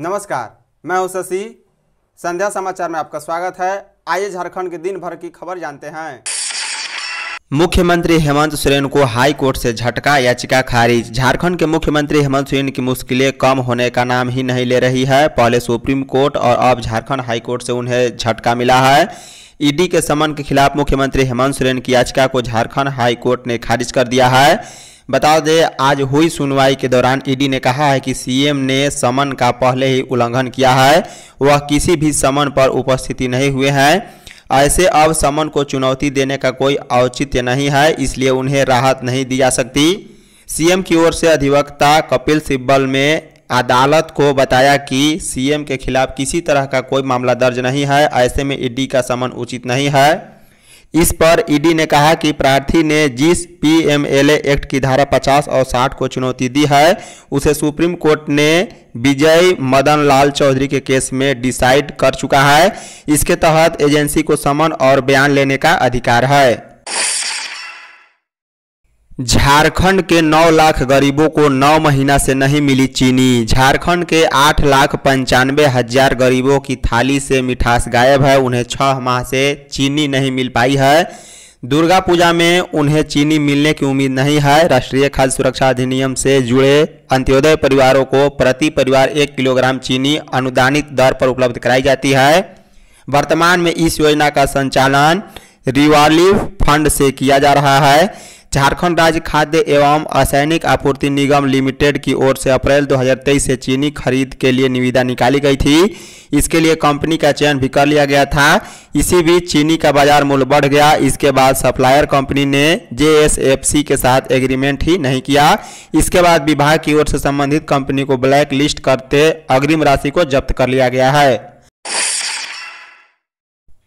नमस्कार मैं हूं शशि संध्या समाचार में आपका स्वागत है आइए झारखंड के दिन भर की खबर जानते हैं मुख्यमंत्री हेमंत सोरेन को हाई कोर्ट से झटका याचिका खारिज झारखंड के मुख्यमंत्री हेमंत सोरेन की मुश्किलें कम होने का नाम ही नहीं ले रही है पहले सुप्रीम कोर्ट और अब झारखंड हाई कोर्ट से उन्हें झटका मिला है ईडी के समन के खिलाफ मुख्यमंत्री हेमंत सोरेन की याचिका को झारखंड हाईकोर्ट ने खारिज कर दिया है बता दें आज हुई सुनवाई के दौरान ईडी ने कहा है कि सीएम ने समन का पहले ही उल्लंघन किया है वह किसी भी समन पर उपस्थिति नहीं हुए हैं ऐसे अब समन को चुनौती देने का कोई औचित्य नहीं है इसलिए उन्हें राहत नहीं दी जा सकती सीएम की ओर से अधिवक्ता कपिल सिब्बल में अदालत को बताया कि सीएम के खिलाफ किसी तरह का कोई मामला दर्ज नहीं है ऐसे में ईडी का समन उचित नहीं है इस पर ईडी ने कहा कि प्रार्थी ने जिस पीएमएलए एक्ट की धारा 50 और 60 को चुनौती दी है उसे सुप्रीम कोर्ट ने विजय मदन लाल चौधरी के केस में डिसाइड कर चुका है इसके तहत एजेंसी को समन और बयान लेने का अधिकार है झारखंड के 9 लाख गरीबों को 9 महीना से नहीं मिली चीनी झारखंड के 8 लाख पंचानवे हजार गरीबों की थाली से मिठास गायब है उन्हें छः माह से चीनी नहीं मिल पाई है दुर्गा पूजा में उन्हें चीनी मिलने की उम्मीद नहीं है राष्ट्रीय खाद्य सुरक्षा अधिनियम से जुड़े अंत्योदय परिवारों को प्रति परिवार एक किलोग्राम चीनी अनुदानित दर पर उपलब्ध कराई जाती है वर्तमान में इस योजना का संचालन रिवालिव फंड से किया जा रहा है झारखंड राज्य खाद्य एवं असैनिक आपूर्ति निगम लिमिटेड की ओर से अप्रैल 2023 से चीनी खरीद के लिए निविदा निकाली गई थी इसके लिए कंपनी का चयन भी कर लिया गया था इसी बीच चीनी का बाजार मूल्य बढ़ गया इसके बाद सप्लायर कंपनी ने जेएसएफसी के साथ एग्रीमेंट ही नहीं किया इसके बाद विभाग की ओर से संबंधित कंपनी को ब्लैक लिस्ट करते अग्रिम राशि को जब्त कर लिया गया है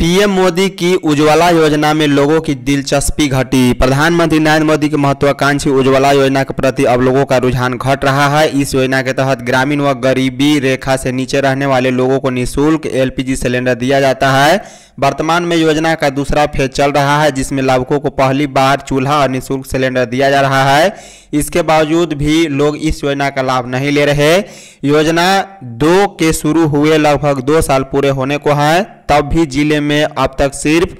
पीएम मोदी की उज्ज्वला योजना में लोगों की दिलचस्पी घटी प्रधानमंत्री नरेंद्र मोदी की महत्वाकांक्षी उज्ज्वला योजना के प्रति अब लोगों का रुझान घट रहा है इस योजना के तहत ग्रामीण व गरीबी रेखा से नीचे रहने वाले लोगों को निशुल्क एलपीजी सिलेंडर दिया जाता है वर्तमान में योजना का दूसरा फेज चल रहा है जिसमें लाभुकों को पहली बार चूल्हा और निःशुल्क सिलेंडर दिया जा रहा है इसके बावजूद भी लोग इस योजना का लाभ नहीं ले रहे योजना दो के शुरू हुए लगभग दो साल पूरे होने को है तब भी जिले में अब तक सिर्फ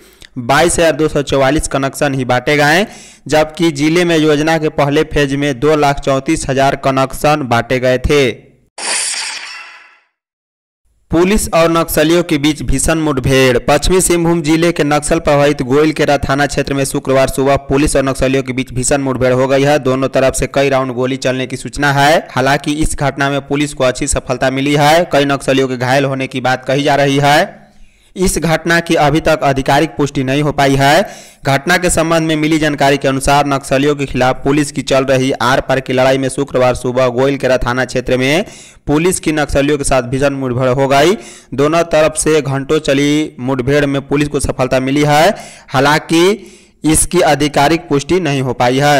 बाईस हज़ार दो सौ चौवालीस कनेक्शन ही बांटे गए हैं जबकि जिले में योजना के पहले फेज में दो लाख चौंतीस हज़ार कनेक्शन बांटे गए थे पुलिस और नक्सलियों के बीच भीषण मुठभेड़ पश्चिमी सिंहभूम जिले के नक्सल प्रभावित गोइलकेरा थाना क्षेत्र में शुक्रवार सुबह पुलिस और नक्सलियों के बीच भीषण मुठभेड़ हो गई है दोनों तरफ से कई राउंड गोली चलने की सूचना है हालांकि इस घटना में पुलिस को अच्छी सफलता मिली है कई नक्सलियों के घायल होने की बात कही जा रही है इस घटना की अभी तक आधिकारिक पुष्टि नहीं हो पाई है घटना के संबंध में मिली जानकारी के अनुसार नक्सलियों के खिलाफ पुलिस की चल रही आर पार की लड़ाई में शुक्रवार सुबह गोयलकेरा थाना क्षेत्र में पुलिस की नक्सलियों के साथ भीषण मुठभेड़ हो गई दोनों तरफ से घंटों चली मुठभेड़ में पुलिस को सफलता मिली है हालांकि इसकी आधिकारिक पुष्टि नहीं हो पाई है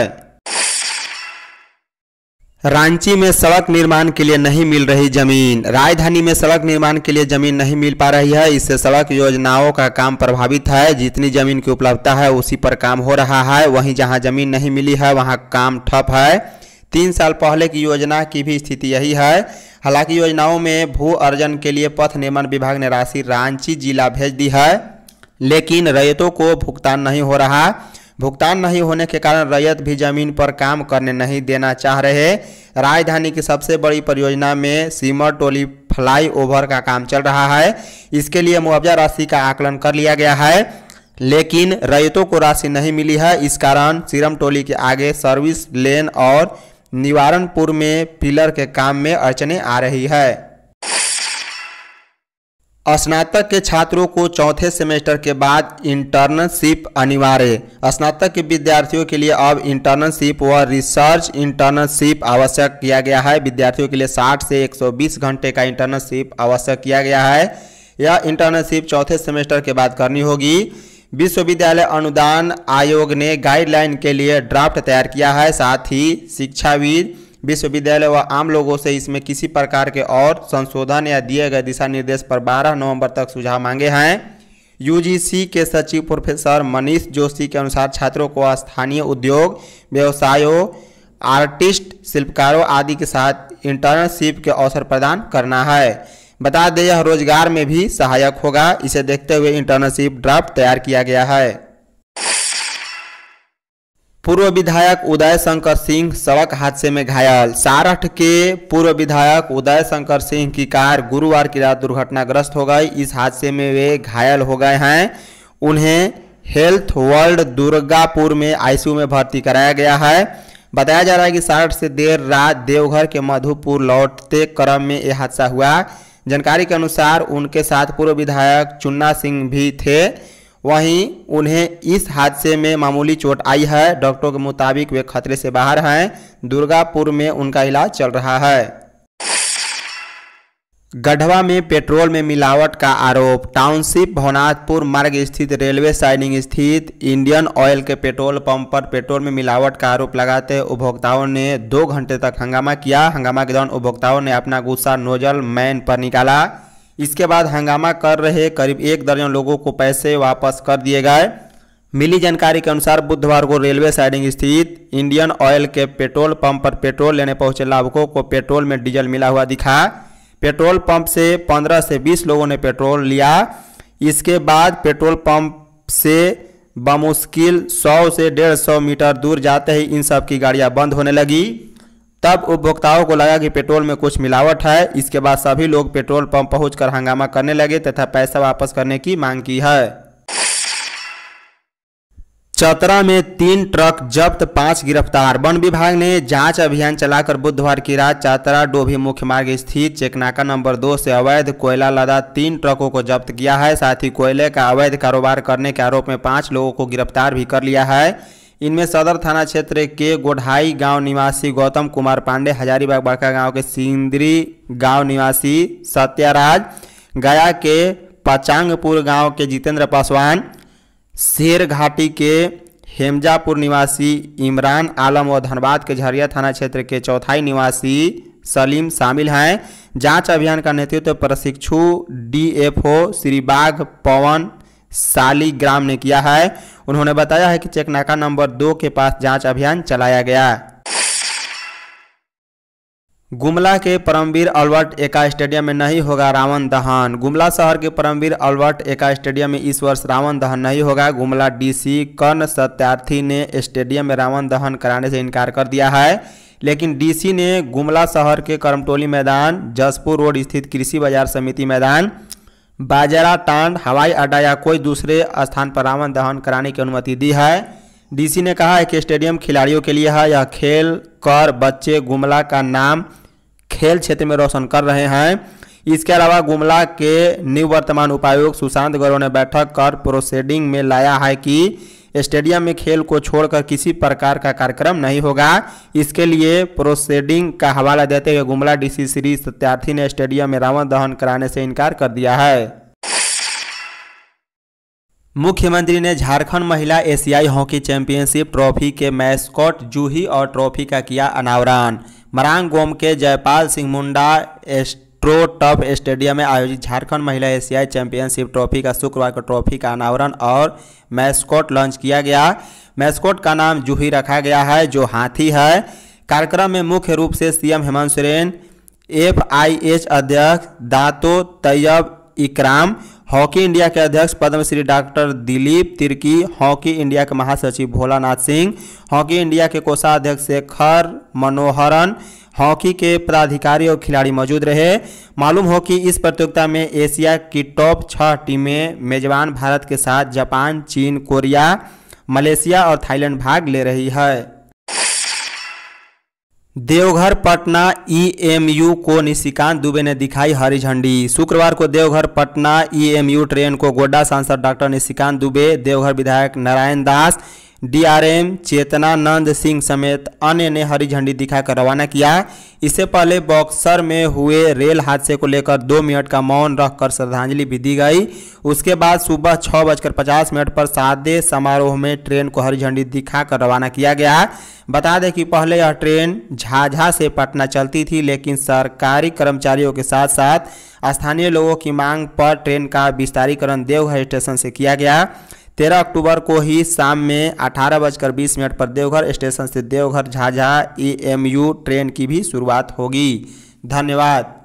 रांची में सड़क निर्माण के लिए नहीं मिल रही जमीन राजधानी में सड़क निर्माण के लिए जमीन नहीं मिल पा रही है इससे सड़क योजनाओं का काम प्रभावित है जितनी जमीन की उपलब्धता है उसी पर काम हो रहा है वहीं जहां जमीन नहीं मिली है वहां काम ठप है तीन साल पहले की योजना की भी स्थिति यही है हालांकि योजनाओं में भू अर्जन के लिए पथ निर्माण विभाग ने राशि रांची जिला भेज दी है लेकिन रैतों को भुगतान नहीं हो रहा भुगतान नहीं होने के कारण रैयत भी जमीन पर काम करने नहीं देना चाह रहे राजधानी की सबसे बड़ी परियोजना में सीमर टोली फ्लाई ओवर का काम चल रहा है इसके लिए मुआवजा राशि का आकलन कर लिया गया है लेकिन रैयतों को राशि नहीं मिली है इस कारण सीरम टोली के आगे सर्विस लेन और निवारणपुर में पिलर के काम में अड़चने आ रही है स्नातक के छात्रों को चौथे सेमेस्टर के बाद इंटर्नशिप अनिवार्य स्नातक के विद्यार्थियों के लिए अब इंटर्नशिप व रिसर्च इंटर्नशिप आवश्यक किया गया है विद्यार्थियों के लिए 60 से 120 घंटे का इंटर्नशिप आवश्यक किया गया है यह इंटर्नशिप चौथे सेमेस्टर के बाद करनी होगी विश्वविद्यालय अनुदान आयोग ने गाइडलाइन के लिए ड्राफ्ट तैयार किया है साथ ही शिक्षाविद विश्वविद्यालय व आम लोगों से इसमें किसी प्रकार के और संशोधन या दिए गए दिशा निर्देश पर 12 नवंबर तक सुझाव मांगे हैं यूजीसी के सचिव प्रोफेसर मनीष जोशी के अनुसार छात्रों को स्थानीय उद्योग व्यवसायों आर्टिस्ट शिल्पकारों आदि के साथ इंटर्नशिप के अवसर प्रदान करना है बता दें यह रोजगार में भी सहायक होगा इसे देखते हुए इंटर्नशिप ड्राफ्ट तैयार किया गया है पूर्व विधायक उदय शंकर सिंह सड़क हादसे में घायल सारठ के पूर्व विधायक उदय शंकर सिंह की कार गुरुवार की रात दुर्घटनाग्रस्त हो गई इस हादसे में वे घायल हो गए हैं उन्हें हेल्थ वर्ल्ड दुर्गापुर में आईसीयू में भर्ती कराया गया है बताया जा रहा है कि सारठ से देर रात देवघर के मधुपुर लौटते क्रम में यह हादसा हुआ जानकारी के अनुसार उनके साथ पूर्व विधायक चुन्ना सिंह भी थे वहीं उन्हें इस हादसे में मामूली चोट आई है डॉक्टरों के मुताबिक वे खतरे से बाहर हैं दुर्गापुर में उनका इलाज चल रहा है गढ़वा में पेट्रोल में मिलावट का आरोप टाउनशिप भवनाथपुर मार्ग स्थित रेलवे साइडिंग स्थित इंडियन ऑयल के पेट्रोल पंप पर पेट्रोल में मिलावट का आरोप लगाते उपभोक्ताओं ने दो घंटे तक हंगामा किया हंगामा के दौरान उपभोक्ताओं ने अपना गुस्सा नोजल मैन पर निकाला इसके बाद हंगामा कर रहे करीब एक दर्जन लोगों को पैसे वापस कर दिए गए मिली जानकारी के अनुसार बुधवार को रेलवे साइडिंग स्थित इंडियन ऑयल के पेट्रोल पंप पर पेट्रोल लेने पहुंचे लाभुकों को पेट्रोल में डीजल मिला हुआ दिखा पेट्रोल पंप से 15 से 20 लोगों ने पेट्रोल लिया इसके बाद पेट्रोल पंप से बमुश्किल 100 से 150 मीटर दूर जाते ही इन सब की गाड़ियां बंद होने लगी तब उपभोक्ताओं को लगा कि पेट्रोल में कुछ मिलावट है इसके बाद सभी लोग पेट्रोल पंप पहुंचकर हंगामा करने लगे तथा पैसा वापस करने की मांग की है चतरा में तीन ट्रक जब्त पांच गिरफ्तार वन विभाग ने जांच अभियान चलाकर बुधवार की रात चतरा डोभी मुख्य मार्ग स्थित चेकनाका नंबर दो से अवैध कोयला लदा तीन ट्रकों को जब्त किया है साथ ही कोयले का अवैध कारोबार करने के आरोप में पांच लोगों को गिरफ्तार भी कर लिया है इनमें सदर थाना क्षेत्र के गोढ़ाई गांव निवासी गौतम कुमार पांडे हजारीबाग बड़का गांव के सिंदरी गांव निवासी सत्याराज गया के पचांगपुर गांव के जितेंद्र पासवान शेर घाटी के हेमजापुर निवासी इमरान आलम और धनबाद के झरिया थाना क्षेत्र के चौथाई निवासी सलीम शामिल हैं जांच अभियान का नेतृत्व तो प्रशिक्षु डीएफओ बाघ पवन सालीग्राम ने किया है उन्होंने बताया है कि चेकनाका नंबर दो के पास जांच अभियान चलाया गया गुमला के परमवीर अल्बर्ट एका स्टेडियम में नहीं होगा रावण दहन गुमला शहर के परमवीर अल्बर्ट एका स्टेडियम में इस वर्ष रावण दहन नहीं होगा गुमला डीसी कर्ण सत्यार्थी ने स्टेडियम में रावण दहन कराने से इनकार कर दिया है लेकिन डीसी ने गुमला शहर के करमटोली मैदान जसपुर रोड स्थित कृषि बाजार समिति मैदान बाजरा टांड हवाई अड्डा या कोई दूसरे स्थान पर रावण दहन कराने की अनुमति दी है डीसी ने कहा है कि स्टेडियम खिलाड़ियों के लिए है यह खेल कर बच्चे गुमला का नाम खेल क्षेत्र में रोशन कर रहे हैं इसके अलावा गुमला के निवर्तमान उपायुक्त सुशांत गौरव ने बैठक कर प्रोसेडिंग में लाया है कि स्टेडियम में खेल को छोड़कर किसी प्रकार का कार्यक्रम नहीं होगा इसके लिए प्रोसेडिंग का हवाला देते हुए गुमला डीसी श्री सत्यार्थी ने स्टेडियम में रावण दहन कराने से इनकार कर दिया है मुख्यमंत्री ने झारखंड महिला एशियाई हॉकी चैंपियनशिप ट्रॉफी के मैस्कॉट जूही और ट्रॉफी का किया अनावरण Marang Gomke Jaipal Singh Munda astro turf stadium में आयोजित झारखंड महिला एशियाई चैंपियनशिप ट्रॉफी का शुक्रवार को ट्रॉफी का अनावरण और मैस्कोट लॉन्च किया गया मैस्कोट का नाम जूही रखा गया है जो हाथी है कार्यक्रम में मुख्य रूप से CM Hemant Soren F I H अध्यक्ष Dato Tayyab Ikram Hockey India के अध्यक्ष Padmashri doctor Dilip Tirkey Hockey India के महासचिव भोलानाथ सिंह हॉकी इंडिया के कोषाध्यक्ष शेखर मनोहरन हॉकी के पदाधिकारी और खिलाड़ी मौजूद रहे मालूम हो कि इस प्रतियोगिता में एशिया की टॉप छः टीमें मेजबान भारत के साथ जापान चीन कोरिया मलेशिया और थाईलैंड भाग ले रही है देवघर पटना ईएमयू e को निशिकांत दुबे ने दिखाई हरी झंडी शुक्रवार को Deoghar Patna EMU e train को गोड्डा सांसद डॉक्टर निशिकांत दुबे देवघर विधायक नारायण दास डीआरएम चेतनानंद सिंह समेत अन्य ने हरी झंडी दिखाकर रवाना किया इससे पहले बॉक्सर में हुए रेल हादसे को लेकर दो मिनट का मौन रखकर श्रद्धांजलि भी दी गई उसके बाद सुबह छः बजकर पचास मिनट पर सादे समारोह में ट्रेन को हरी झंडी दिखाकर रवाना किया गया बता दें कि पहले यह ट्रेन झाझा से पटना चलती थी लेकिन सरकारी कर्मचारियों के साथ साथ स्थानीय लोगों की मांग पर ट्रेन का विस्तारीकरण देवघर स्टेशन से किया गया तेरह अक्टूबर को ही शाम में अठारह बजकर बीस मिनट पर देवघर स्टेशन से Deoghar Jhajha E M U train की भी शुरुआत होगी धन्यवाद